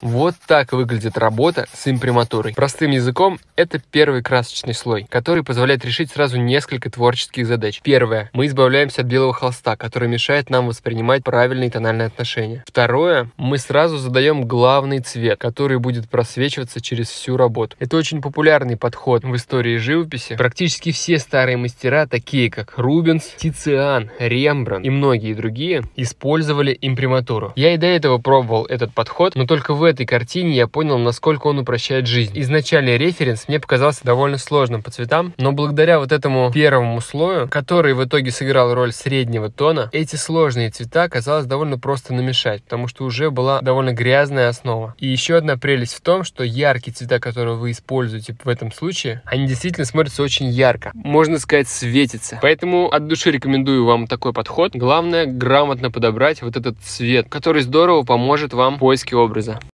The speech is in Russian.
Вот так выглядит работа с имприматурой. Простым языком, это первый красочный слой, который позволяет решить сразу несколько творческих задач. Первое. Мы избавляемся от белого холста, который мешает нам воспринимать правильные тональные отношения. Второе. Мы сразу задаем главный цвет, который будет просвечиваться через всю работу. Это очень популярный подход в истории живописи. Практически все старые мастера, такие как Рубенс, Тициан, Рембрандт и многие другие, использовали имприматуру. Я и до этого пробовал этот подход, но только в в этой картине я понял, насколько он упрощает жизнь. Изначальный референс мне показался довольно сложным по цветам, но благодаря вот этому первому слою, который в итоге сыграл роль среднего тона, эти сложные цвета казалось довольно просто намешать, потому что уже была довольно грязная основа. И еще одна прелесть в том, что яркие цвета, которые вы используете в этом случае, они действительно смотрятся очень ярко. Можно сказать, светятся. Поэтому от души рекомендую вам такой подход. Главное, грамотно подобрать вот этот цвет, который здорово поможет вам в поиске образа.